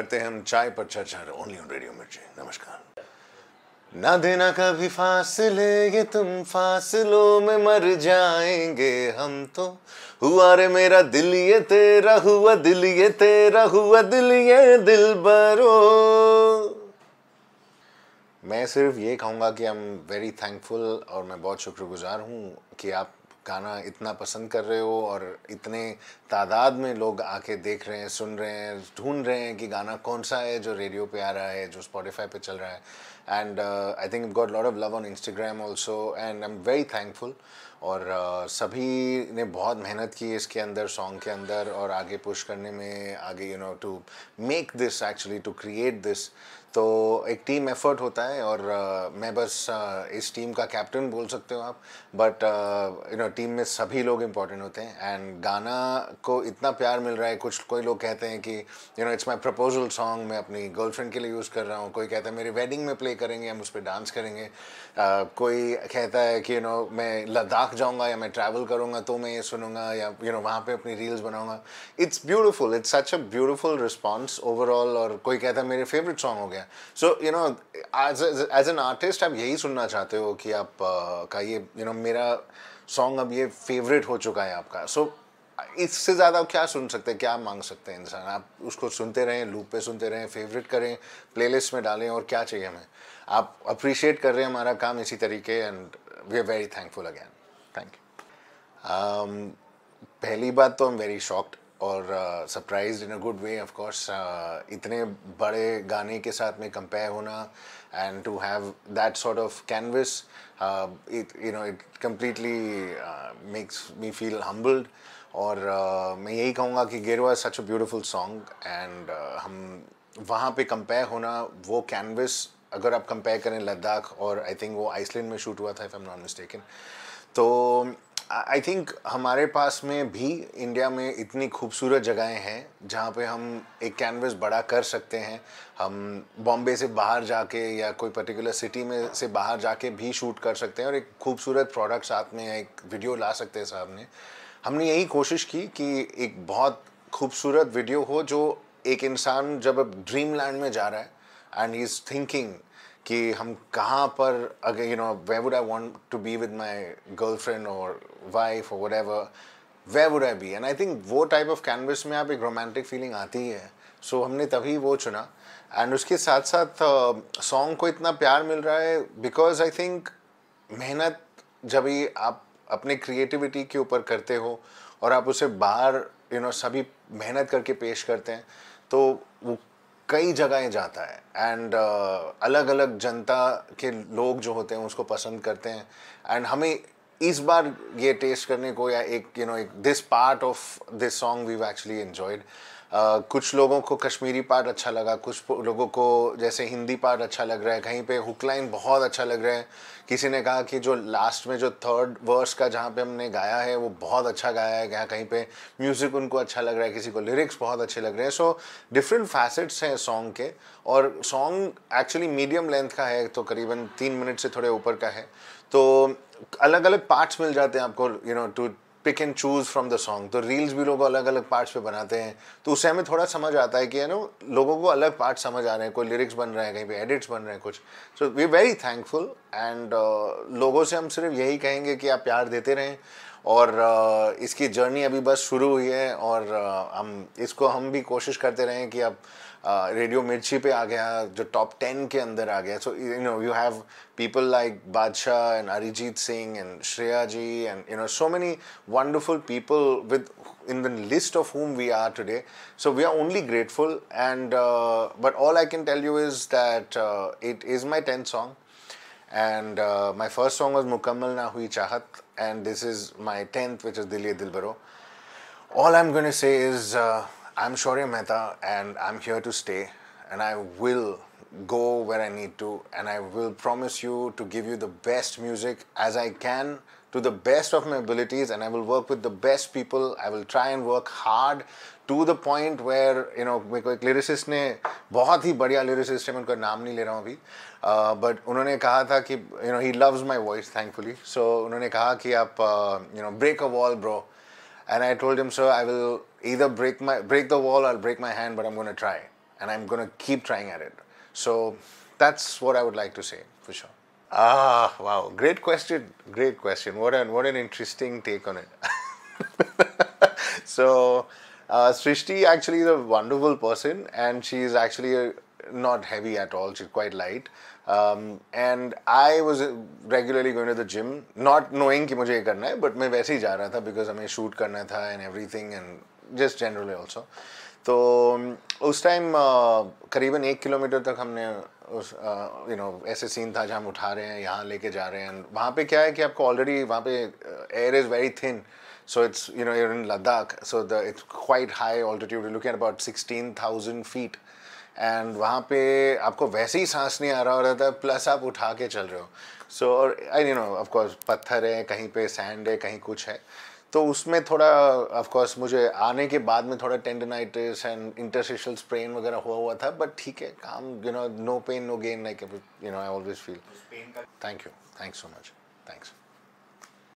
करते हैं हम चाय पर चर्चा ओनली ऑन रेडियो मिर्ची नमस्कार ना देना कभी फासले ये तुम फासलों में मर जाएंगे हम तो हुआ रे मेरा दिल ये तेरा हुआ दिल ये तेरा हुआ दिल ये दिल बरो मैं सिर्फ ये कहूँगा कि आई एम वेरी थैंकफुल और मैं बहुत शुक्रगुजार हूँ कि आप गाना इतना पसंद कर रहे हो और इतने तादाद में लोग आके देख रहे हैं सुन रहे हैं ढूंढ रहे हैं कि गाना कौन सा है जो रेडियो पे आ रहा है जो स्पॉटिफाई पे चल रहा है and I think got lot of love on Instagram also and I am very thankful और uh, सभी ने बहुत मेहनत की इसके अंदर सॉन्ग के अंदर और आगे पुश करने में आगे you know to make this actually to create this तो एक टीम एफर्ट होता है और uh, मैं बस uh, इस टीम का कैप्टन बोल सकते हो आप बट यू नो टीम में सभी लोग इम्पोर्टेंट होते हैं एंड गाना को इतना प्यार मिल रहा है कुछ कोई लोग कहते हैं कि you know it's my proposal song मैं अपनी गर्लफ्रेंड के लिए यूज़ कर रहा हूँ कोई कहता है मेरी वेडिंग में प्ले करेंगे हम उस पर डांस करेंगे uh, कोई कहता है कि यू you नो know, मैं लद्दाख जाऊँगा या मैं ट्रैवल करूँगा तो मैं ये सुनूंगा या यू नो वहाँ पर अपनी रील्स बनाऊँगा it's beautiful it's such a beautiful response overall और कोई कहता है मेरे फेवरेट सॉन्ग हो गया so you know as as an artist आप यही सुनना चाहते हो कि आप uh, का ये यू you नो know, मेरा सॉन्ग अब ये फेवरेट हो चुका है आपका सो so, इससे ज़्यादा क्या सुन सकते हैं क्या मांग सकते हैं इंसान आप उसको सुनते रहें लूप पे सुनते रहें फेवरेट करें प्लेलिस्ट में डालें और क्या चाहिए हमें आप अप्रिशिएट कर रहे हैं हमारा काम इसी तरीके and we are very thankful again thank you पहली बात तो आई एम वेरी शॉक्ड और surprise in a good way of course इतने बड़े गाने के साथ में कंपेयर होना and to have that sort of canvas it you know it completely makes me feel humbled और uh, मैं यही कहूँगा कि Gerua such a beautiful song and हम वहाँ पे कंपेयर होना वो कैनवस अगर आप कंपेयर करें लद्दाख और आई थिंक वो आइसलैंड में शूट हुआ था इफ़ एम नॉट मिस्टेकन तो आई थिंक हमारे पास में भी इंडिया में इतनी खूबसूरत जगहें हैं जहाँ पे हम एक कैनवस बड़ा कर सकते हैं हम बॉम्बे से बाहर जाके या कोई पर्टिकुलर सिटी में से बाहर जाके भी शूट कर सकते हैं और एक खूबसूरत प्रोडक्ट साथ में एक वीडियो ला सकते हैं सामने हमने यही कोशिश की कि एक बहुत खूबसूरत वीडियो हो जो एक इंसान जब ड्रीम लैंड में जा रहा है एंड ही इज़ थिंकिंग कि हम कहाँ पर अगर you know where would I want to be with my girl friend और वाइफ और ever where would I be and I think वो टाइप ऑफ कैनवस में आप एक रोमांटिक फीलिंग आती है सो so, हमने तभी वो चुना एंड उसके साथ साथ सॉन्ग uh, को इतना प्यार मिल रहा है बिकॉज आई थिंक मेहनत जब ही आप अपने क्रिएटिविटी के ऊपर करते हो और आप उसे बाहर यू नो सभी मेहनत करके पेश करते हैं तो वो कई जगहें जाता है एंड uh, अलग अलग जनता के लोग जो होते हैं उसको पसंद करते हैं एंड हमें इस बार ये टेस्ट करने को या एक यू नो एक this part of this song we actually enjoyed कुछ लोगों को कश्मीरी पार्ट अच्छा लगा कुछ लोगों को जैसे हिंदी पार्ट अच्छा लग रहा है कहीं पे हुक लाइन बहुत अच्छा लग रहा है किसी ने कहा कि जो लास्ट में जो थर्ड वर्स का जहाँ पे हमने गाया है वो बहुत अच्छा गाया है क्या कहीं पे म्यूज़िक उनको अच्छा लग रहा है किसी को लिरिक्स बहुत अच्छे लग रहे हैं सो डिफरेंट फैसेट्स हैं सॉन्ग के और सॉन्ग एक्चुअली मीडियम लेंथ का है तो करीबन तीन मिनट से थोड़े ऊपर का है तो अलग अलग पार्ट्स मिल जाते हैं आपको you know to pick and choose from the song तो रील्स भी लोग अलग अलग पार्ट्स पे बनाते हैं तो उससे हमें थोड़ा समझ आता है कि यू नो लोगों को अलग पार्ट समझ आ रहे हैं कोई लिरिक्स बन रहे हैं कहीं पे एडिट्स बन रहे हैं कुछ so we very thankful and लोगों से हम सिर्फ यही कहेंगे कि आप प्यार देते रहें और इसकी जर्नी अभी बस शुरू हुई है और हम इसको हम भी कोशिश करते रहें कि अब रेडियो मिर्ची पे आ गया जो टॉप टेन के अंदर आ गया so you know you have people like Badshah and Arijit Singh and Shreya ji and you know so many wonderful people within the list of whom we are today so we are only grateful and but all I can tell you is that it is my tenth song And uh, my first song was Mukammal Na Hui Chahat, and this is my 10th, which is Diliye Dilbaro. All I'm going to say is uh, I'm Shorya Mehta, and I'm here to stay, and I will go where I need to, and I will promise you to give you the best music as I can to the best of my abilities and I will work with the best people. I will try and work hard to the point where, you know, मेरे को lyricist ने बहुत ही बढ़िया lyricist है मैं उनका नाम नहीं ले रहा हूँ अभी uh, But उन्होंने कहा था कि you know he loves my voice. Thankfully, so उन्होंने कहा कि आप uh, you know break a wall, bro. And I told him, sir, I will either break my break the wall or break my hand but i'm going to try and i'm going to keep trying at it so that's what i would like to say for sure Ah, wow. Great question. Great question. What an, what an interesting take on it. so, uh, Srishti actually is a wonderful person and she is actually a, uh, not heavy at all. She's quite light. Um, and I was uh, regularly going to the gym, not knowing I मुझे to do it. but I was going जा because I because हमें shoot करना and everything and just generally also. तो उस time करीबन एक kilometre तक हमने उस यू नो ऐसे सीन था जहाँ हम उठा रहे हैं यहाँ लेके जा रहे हैं वहाँ पे क्या है कि आपको ऑलरेडी वहाँ पे air is very thin so it's you know you're in Ladakh so the it's quite high altitude You're about sixteen thousand feet and वहाँ पे आपको वैसे ही सांस नहीं आ रहा हो रहा था प्लस आप उठा के चल रहे हो so I you know of course पत्थर है कहीं पे सैंड है कहीं कुछ है तो उसमें थोड़ा ऑफ कोर्स मुझे आने के बाद में थोड़ा टेंडनाइटिस एंड इंटरसेशल स्प्रेन वगैरह हुआ हुआ था बट ठीक है काम you know no pain no gain like you know I always feel thank you thanks so much thanks